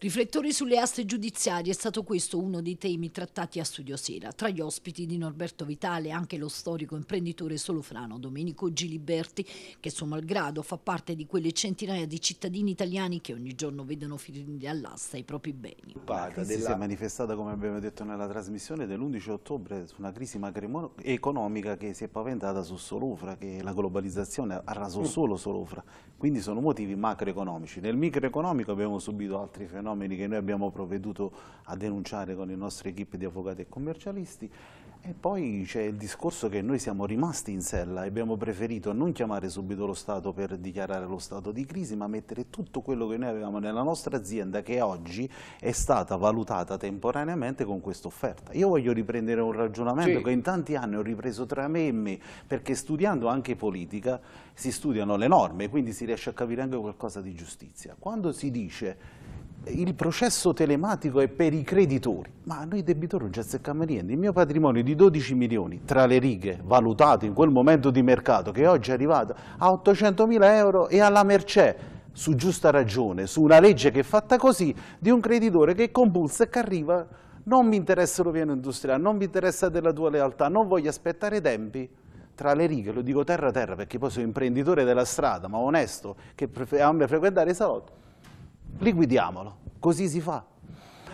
Riflettori sulle aste giudiziarie è stato questo uno dei temi trattati a Studio Sera. Tra gli ospiti di Norberto Vitale anche lo storico imprenditore solofrano Domenico Giliberti, che suo malgrado fa parte di quelle centinaia di cittadini italiani che ogni giorno vedono finire all'asta i propri beni. La crisi della... si è manifestata, come abbiamo detto nella trasmissione, dell'11 ottobre su una crisi economica che si è paventata su Solofra, che la globalizzazione ha raso mm. solo Solofra. Quindi sono motivi macroeconomici. Nel microeconomico abbiamo subito altri fenomeni fenomeni che noi abbiamo provveduto a denunciare con le nostre equip di avvocati e commercialisti e poi c'è il discorso che noi siamo rimasti in sella e abbiamo preferito non chiamare subito lo Stato per dichiarare lo stato di crisi, ma mettere tutto quello che noi avevamo nella nostra azienda che oggi è stata valutata temporaneamente con questa offerta. Io voglio riprendere un ragionamento sì. che in tanti anni ho ripreso tra me e me, perché studiando anche politica si studiano le norme, quindi si riesce a capire anche qualcosa di giustizia. Quando si dice il processo telematico è per i creditori, ma noi debitori non ci azzeccamo niente. Il mio patrimonio di 12 milioni, tra le righe, valutato in quel momento di mercato, che oggi è arrivato a 800 mila euro e alla mercè, su giusta ragione, su una legge che è fatta così, di un creditore che compulsa e che arriva, non mi interessa lo l'oviano industriale, non mi interessa della tua lealtà, non voglio aspettare i tempi, tra le righe, lo dico terra terra perché poi sono imprenditore della strada, ma onesto, che ama frequentare i salotti, liquidiamolo, così si fa.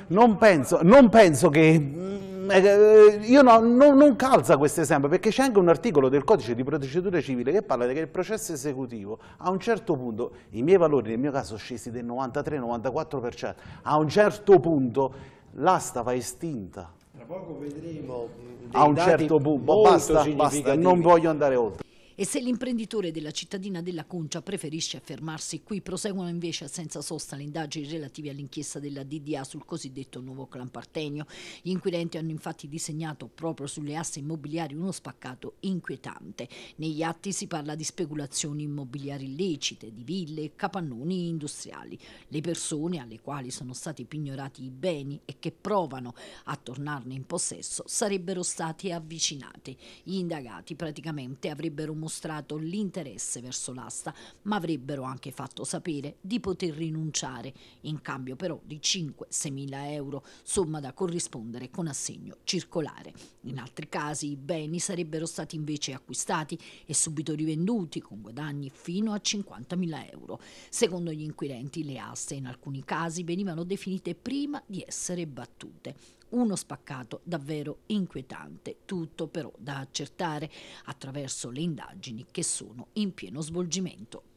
Non penso, non penso che... Mm, eh, eh, io no, no, non calza questo esempio perché c'è anche un articolo del codice di procedura civile che parla che il processo esecutivo a un certo punto, i miei valori nel mio caso scesi del 93-94%, a un certo punto l'asta va estinta. Tra poco vedremo mm, a un certo punto, basta, basta, non voglio andare oltre. E se l'imprenditore della cittadina della Concia preferisce fermarsi qui, proseguono invece senza sosta le indagini relative all'inchiesta della DDA sul cosiddetto nuovo clan Partenio. Gli inquirenti hanno infatti disegnato proprio sulle asse immobiliari uno spaccato inquietante. Negli atti si parla di speculazioni immobiliari illecite, di ville e capannoni industriali. Le persone alle quali sono stati pignorati i beni e che provano a tornarne in possesso sarebbero state avvicinate. Gli indagati praticamente avrebbero mostrato l'interesse verso l'asta, ma avrebbero anche fatto sapere di poter rinunciare, in cambio però di 5-6 mila euro, somma da corrispondere con assegno circolare. In altri casi i beni sarebbero stati invece acquistati e subito rivenduti con guadagni fino a 50 mila euro. Secondo gli inquirenti le aste in alcuni casi venivano definite prima di essere battute uno spaccato davvero inquietante, tutto però da accertare attraverso le indagini che sono in pieno svolgimento.